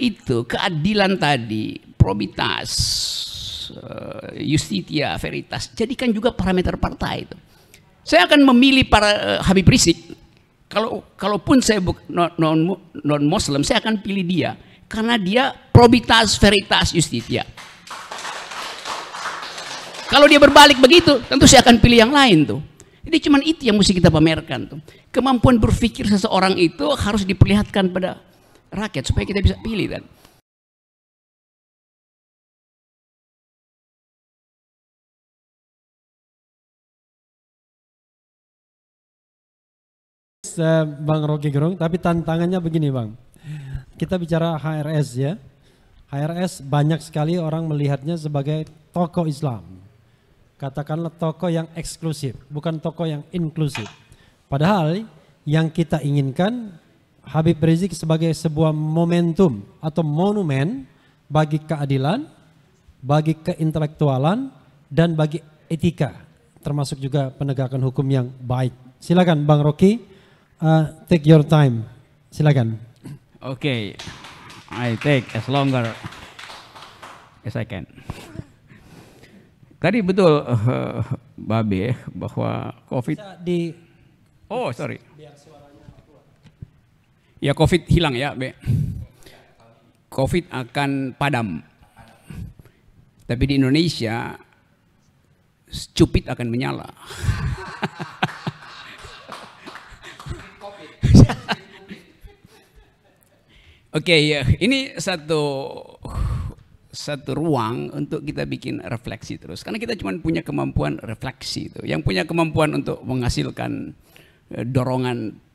itu keadilan tadi, probitas, eh, justitia, veritas, jadikan juga parameter partai itu. Saya akan memilih para eh, Habib Rizik. Kalau kalaupun saya non non Muslim, saya akan pilih dia karena dia probitas, veritas, justitia. Kalau dia berbalik begitu, tentu saya akan pilih yang lain tuh. Jadi cuman itu yang mesti kita pamerkan tuh. Kemampuan berpikir seseorang itu harus diperlihatkan pada rakyat supaya kita bisa pilih kan. Bang Rocky Gerung, tapi tantangannya begini Bang. Kita bicara HRS ya. HRS banyak sekali orang melihatnya sebagai toko Islam. Katakanlah toko yang eksklusif, bukan toko yang inklusif. Padahal yang kita inginkan Habib Rizik sebagai sebuah momentum atau monumen bagi keadilan, bagi keintelektualan, dan bagi etika, termasuk juga penegakan hukum yang baik. Silakan Bang Rocky, uh, take your time. Silakan. Oke, okay. I take as longer as I can. Tadi betul uh, Babe bahwa COVID. Bisa di. Oh sorry. Biar Ya COVID hilang ya, Be. COVID akan padam. Tapi di Indonesia, cupit akan menyala. Oke, okay, ya. ini satu satu ruang untuk kita bikin refleksi terus. Karena kita cuma punya kemampuan refleksi itu. Yang punya kemampuan untuk menghasilkan eh, dorongan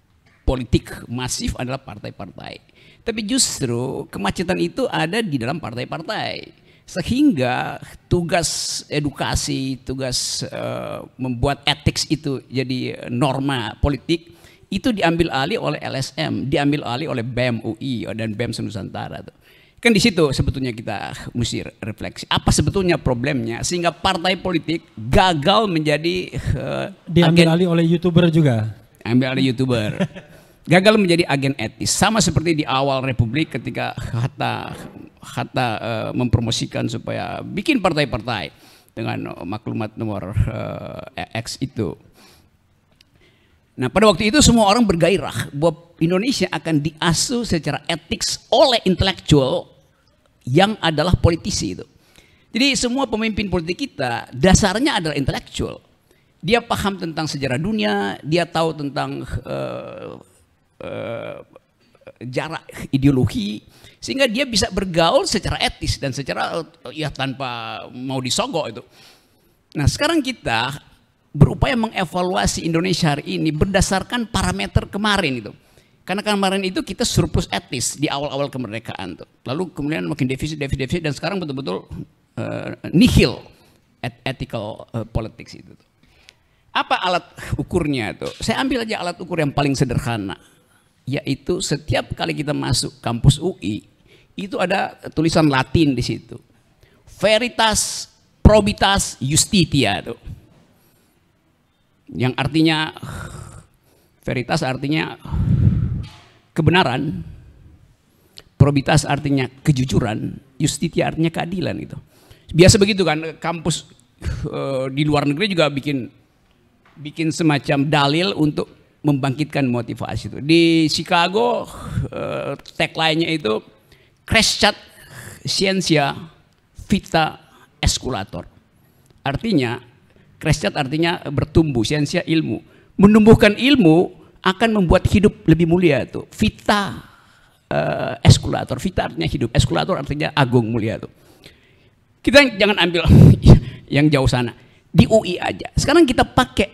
politik masif adalah partai-partai. Tapi justru kemacetan itu ada di dalam partai-partai. Sehingga tugas edukasi, tugas uh, membuat etik itu jadi norma politik itu diambil alih oleh LSM, diambil alih oleh BEM UI dan BEM Senusantara. Kan di situ sebetulnya kita mesti refleksi. Apa sebetulnya problemnya sehingga partai politik gagal menjadi uh, diambil alih oleh YouTuber juga. Ambil alih YouTuber. gagal menjadi agen etis sama seperti di awal republik ketika Hatta Hatta uh, mempromosikan supaya bikin partai-partai dengan maklumat nomor uh, X itu. Nah, pada waktu itu semua orang bergairah bahwa Indonesia akan diasuh secara etik oleh intelektual yang adalah politisi itu. Jadi semua pemimpin politik kita dasarnya adalah intelektual. Dia paham tentang sejarah dunia, dia tahu tentang uh, uh, jarak ideologi sehingga dia bisa bergaul secara etis dan secara eh, ya tanpa mau disogok itu. Nah, sekarang kita berupaya mengevaluasi Indonesia hari ini berdasarkan parameter kemarin itu. Karena kemarin itu kita surplus etis di awal-awal kemerdekaan tuh. Lalu kemudian makin defisit, defisit, defisit dan sekarang betul-betul uh, nihil et ethical uh, politics itu. Tuh. Apa alat ukurnya itu? Saya ambil aja alat ukur yang paling sederhana yaitu setiap kali kita masuk kampus UI itu ada tulisan Latin di situ. Veritas probitas justitia itu. Yang artinya veritas artinya kebenaran, probitas artinya kejujuran, justitia artinya keadilan itu. Biasa begitu kan kampus eh, di luar negeri juga bikin bikin semacam dalil untuk membangkitkan motivasi itu. Di Chicago eh, tag lainnya itu Crescat Scientia Vita Esculator. Artinya Crescat artinya bertumbuh, scientia ilmu. Menumbuhkan ilmu akan membuat hidup lebih mulia itu. Vita eh, Esculator, Vita artinya hidup, Esculator artinya agung mulia itu. Kita jangan ambil yang jauh sana. Di UI aja. Sekarang kita pakai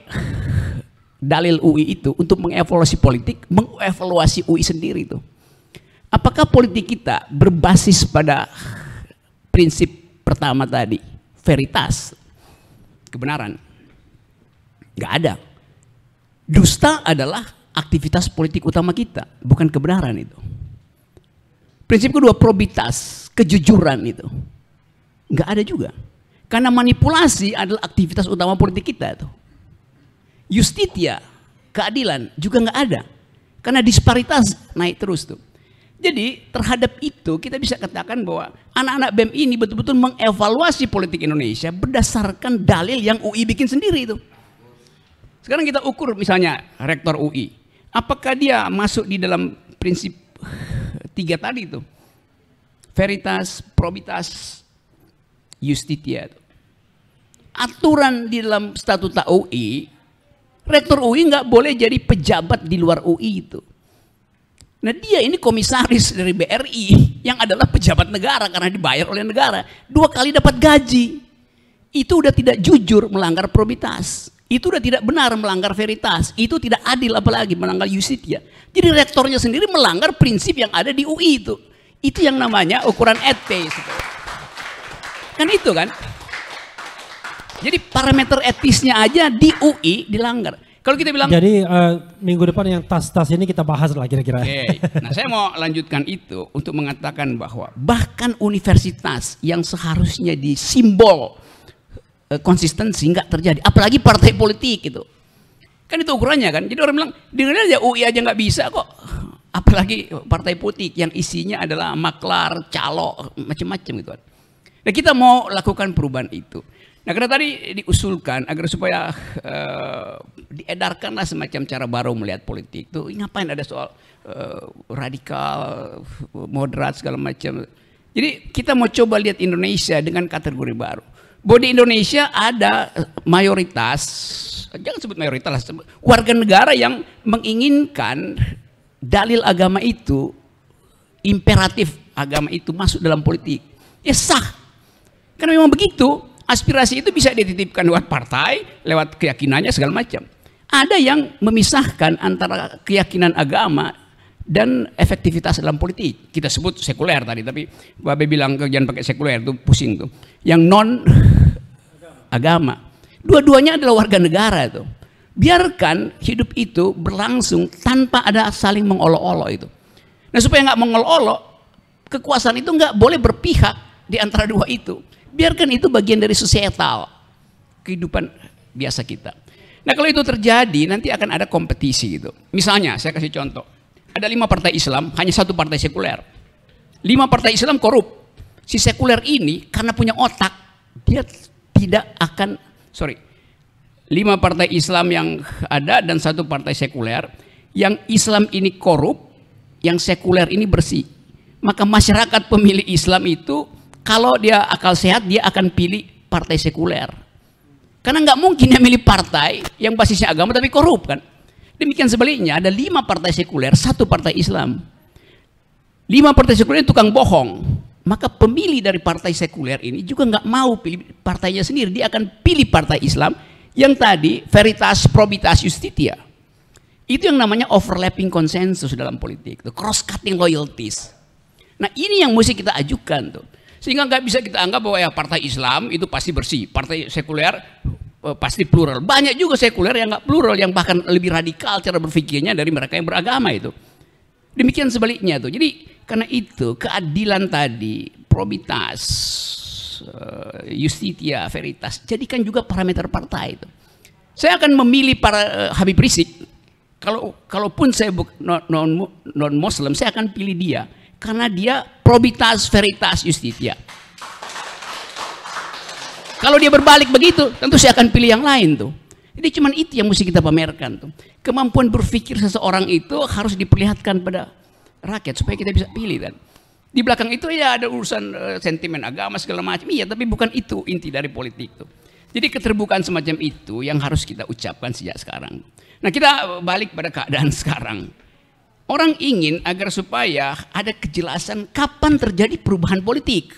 dalil UI itu untuk mengevaluasi politik, mengevaluasi UI sendiri itu. Apakah politik kita berbasis pada prinsip pertama tadi, veritas, kebenaran? Gak ada. Dusta adalah aktivitas politik utama kita, bukan kebenaran itu. Prinsip kedua, probitas, kejujuran itu. Gak ada juga. Karena manipulasi adalah aktivitas utama politik kita tuh Justitia, keadilan juga nggak ada. Karena disparitas naik terus tuh. Jadi terhadap itu kita bisa katakan bahwa anak-anak BEM ini betul-betul mengevaluasi politik Indonesia berdasarkan dalil yang UI bikin sendiri itu. Sekarang kita ukur misalnya rektor UI. Apakah dia masuk di dalam prinsip tiga tadi itu? Veritas, probitas, justitia. Aturan di dalam statuta UI Rektor UI nggak boleh jadi pejabat di luar UI itu. Nah dia ini komisaris dari BRI yang adalah pejabat negara karena dibayar oleh negara. Dua kali dapat gaji. Itu udah tidak jujur melanggar probitas. Itu udah tidak benar melanggar veritas. Itu tidak adil apalagi melanggar ya. Jadi rektornya sendiri melanggar prinsip yang ada di UI itu. Itu yang namanya ukuran etis. Kan itu kan. Jadi parameter etisnya aja di UI dilanggar. Kalau kita bilang Jadi uh, minggu depan yang tas-tas ini kita bahas lah kira-kira. Okay. Nah, saya mau lanjutkan itu untuk mengatakan bahwa bahkan universitas yang seharusnya disimbol uh, konsistensi nggak terjadi, apalagi partai politik itu Kan itu ukurannya kan. Jadi orang bilang dengar aja UI aja nggak bisa kok. Apalagi partai politik yang isinya adalah maklar, calo, macam-macam gitu kan. Nah, kita mau lakukan perubahan itu. Nah karena tadi diusulkan agar supaya uh, diedarkanlah semacam cara baru melihat politik tuh ngapain ada soal uh, radikal, moderat segala macam. Jadi kita mau coba lihat Indonesia dengan kategori baru. Bodi Indonesia ada mayoritas, jangan sebut mayoritas, lah, warga negara yang menginginkan dalil agama itu, imperatif agama itu masuk dalam politik. Ya sah. Karena memang begitu, Aspirasi itu bisa dititipkan lewat partai, lewat keyakinannya segala macam. Ada yang memisahkan antara keyakinan agama dan efektivitas dalam politik. Kita sebut sekuler tadi, tapi Babe bilang jangan pakai sekuler itu pusing tuh. Yang non agama. Dua-duanya adalah warga negara itu. Biarkan hidup itu berlangsung tanpa ada saling mengolok-olok itu. Nah supaya nggak mengolok-olok, kekuasaan itu nggak boleh berpihak di antara dua itu. Biarkan itu bagian dari societal kehidupan biasa kita. Nah kalau itu terjadi nanti akan ada kompetisi gitu. Misalnya saya kasih contoh. Ada lima partai Islam, hanya satu partai sekuler. Lima partai Islam korup. Si sekuler ini karena punya otak, dia tidak akan, sorry, lima partai Islam yang ada dan satu partai sekuler, yang Islam ini korup, yang sekuler ini bersih. Maka masyarakat pemilih Islam itu kalau dia akal sehat, dia akan pilih partai sekuler. Karena nggak mungkin dia milih partai yang basisnya agama tapi korup kan. Demikian sebaliknya, ada lima partai sekuler, satu partai Islam. Lima partai sekuler ini tukang bohong. Maka pemilih dari partai sekuler ini juga nggak mau pilih partainya sendiri. Dia akan pilih partai Islam yang tadi veritas probitas justitia. Itu yang namanya overlapping consensus dalam politik, cross cutting loyalties. Nah ini yang mesti kita ajukan tuh. Sehingga nggak bisa kita anggap bahwa ya partai Islam itu pasti bersih, partai sekuler eh, pasti plural. Banyak juga sekuler yang nggak plural, yang bahkan lebih radikal cara berpikirnya dari mereka yang beragama itu. Demikian sebaliknya tuh. Jadi karena itu keadilan tadi, probitas, eh, justitia, veritas, jadikan juga parameter partai itu. Saya akan memilih para eh, Habib Rizik. Kalau kalaupun saya non non, non Muslim, saya akan pilih dia karena dia probitas veritas justitia. Ya. Kalau dia berbalik begitu, tentu saya akan pilih yang lain tuh. Jadi cuma itu yang mesti kita pamerkan tuh. Kemampuan berpikir seseorang itu harus diperlihatkan pada rakyat supaya kita bisa pilih kan. Di belakang itu ya ada urusan uh, sentimen agama segala macam. Iya, tapi bukan itu inti dari politik tuh. Jadi keterbukaan semacam itu yang harus kita ucapkan sejak sekarang. Nah, kita balik pada keadaan sekarang. Orang ingin agar supaya ada kejelasan kapan terjadi perubahan politik.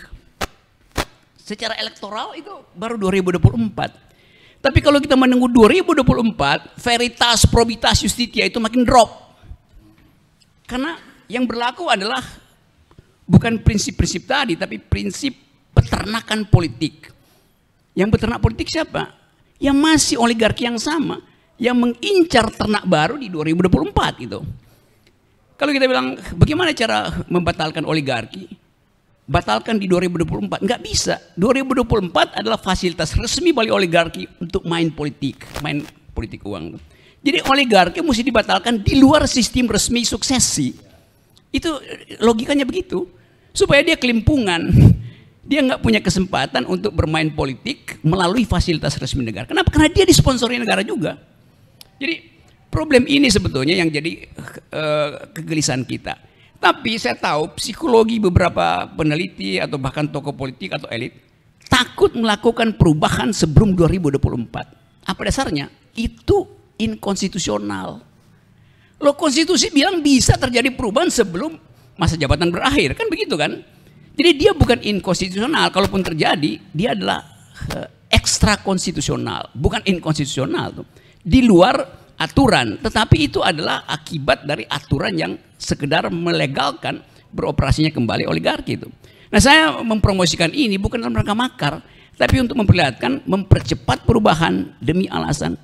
Secara elektoral itu baru 2024. Tapi kalau kita menunggu 2024, veritas probitas justitia itu makin drop. Karena yang berlaku adalah bukan prinsip-prinsip tadi, tapi prinsip peternakan politik. Yang beternak politik siapa? Yang masih oligarki yang sama, yang mengincar ternak baru di 2024 itu. Kalau kita bilang bagaimana cara membatalkan oligarki? Batalkan di 2024. Nggak bisa. 2024 adalah fasilitas resmi bagi oligarki untuk main politik, main politik uang. Jadi oligarki mesti dibatalkan di luar sistem resmi suksesi. Itu eh, logikanya begitu. Supaya dia kelimpungan. Dia nggak punya kesempatan untuk bermain politik melalui fasilitas resmi negara. Kenapa? Karena dia disponsori negara juga. Jadi Problem ini sebetulnya yang jadi uh, kegelisahan kita. Tapi saya tahu psikologi beberapa peneliti atau bahkan tokoh politik atau elit takut melakukan perubahan sebelum 2024. Apa dasarnya? Itu inkonstitusional. lo konstitusi bilang bisa terjadi perubahan sebelum masa jabatan berakhir. Kan begitu kan? Jadi dia bukan inkonstitusional. Kalaupun terjadi, dia adalah eh, ekstra konstitusional. Bukan inkonstitusional. Di luar aturan, tetapi itu adalah akibat dari aturan yang sekedar melegalkan beroperasinya kembali oligarki itu. Nah, saya mempromosikan ini bukan dalam rangka makar, tapi untuk memperlihatkan mempercepat perubahan demi alasan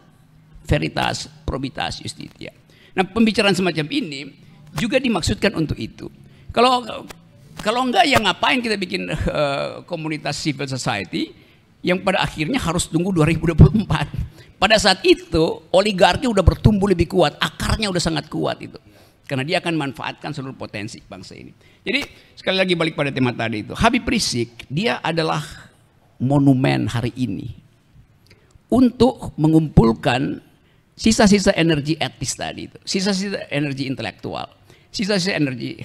veritas, probitas, justitia. Nah, pembicaraan semacam ini juga dimaksudkan untuk itu. Kalau kalau enggak ya ngapain kita bikin uh, komunitas civil society? yang pada akhirnya harus tunggu 2024. Pada saat itu oligarki udah bertumbuh lebih kuat, akarnya udah sangat kuat itu. Karena dia akan manfaatkan seluruh potensi bangsa ini. Jadi sekali lagi balik pada tema tadi itu. Habib Rizik dia adalah monumen hari ini. Untuk mengumpulkan sisa-sisa energi etis tadi itu. Sisa-sisa energi intelektual. Sisa-sisa energi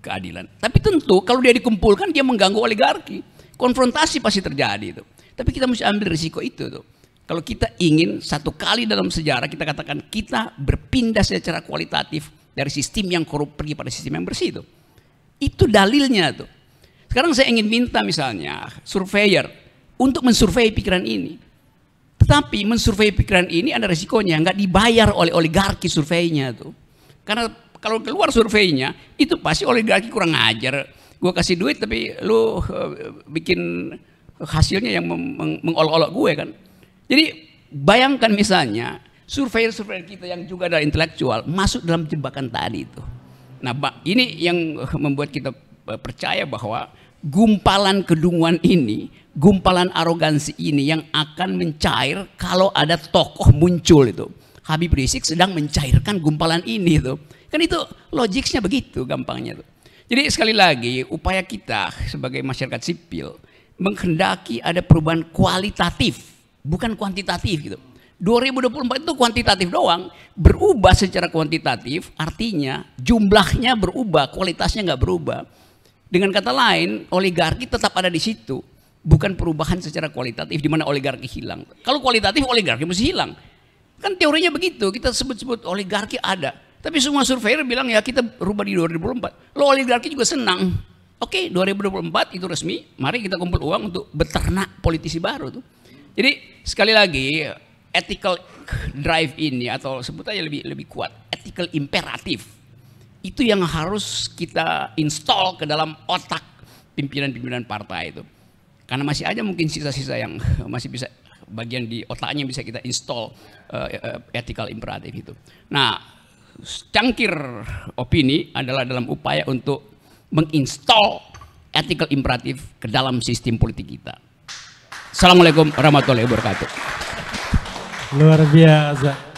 keadilan. Tapi tentu kalau dia dikumpulkan dia mengganggu oligarki. Konfrontasi pasti terjadi itu. Tapi kita mesti ambil risiko itu tuh. Kalau kita ingin satu kali dalam sejarah kita katakan kita berpindah secara kualitatif dari sistem yang korup pergi pada sistem yang bersih itu. Itu dalilnya tuh. Sekarang saya ingin minta misalnya surveyor untuk mensurvei pikiran ini. Tetapi mensurvei pikiran ini ada risikonya nggak dibayar oleh oligarki surveinya tuh. Karena kalau keluar surveinya, itu pasti oligarki kurang ajar, gue kasih duit tapi lu eh, bikin hasilnya yang meng mengolok-olok gue kan. Jadi bayangkan misalnya survei-survei kita yang juga adalah intelektual masuk dalam jebakan tadi itu. Nah ini yang membuat kita eh, percaya bahwa gumpalan kedunguan ini, gumpalan arogansi ini yang akan mencair kalau ada tokoh muncul itu. Habib Rizik sedang mencairkan gumpalan ini itu. Kan itu logiknya begitu gampangnya tuh. Jadi sekali lagi upaya kita sebagai masyarakat sipil menghendaki ada perubahan kualitatif, bukan kuantitatif gitu. 2024 itu kuantitatif doang, berubah secara kuantitatif artinya jumlahnya berubah, kualitasnya nggak berubah. Dengan kata lain, oligarki tetap ada di situ, bukan perubahan secara kualitatif di mana oligarki hilang. Kalau kualitatif oligarki mesti hilang. Kan teorinya begitu, kita sebut-sebut oligarki ada, tapi semua survei bilang ya kita rubah di 2024. Lo oligarki juga senang. Oke, okay, 2024 itu resmi. Mari kita kumpul uang untuk beternak politisi baru tuh. Jadi sekali lagi ethical drive ini ya, atau sebut aja lebih lebih kuat ethical imperatif itu yang harus kita install ke dalam otak pimpinan-pimpinan partai itu. Karena masih aja mungkin sisa-sisa yang masih bisa bagian di otaknya bisa kita install uh, ethical imperatif itu. Nah, cangkir opini adalah dalam upaya untuk menginstal ethical imperatif ke dalam sistem politik kita. Assalamualaikum warahmatullahi wabarakatuh. Luar biasa.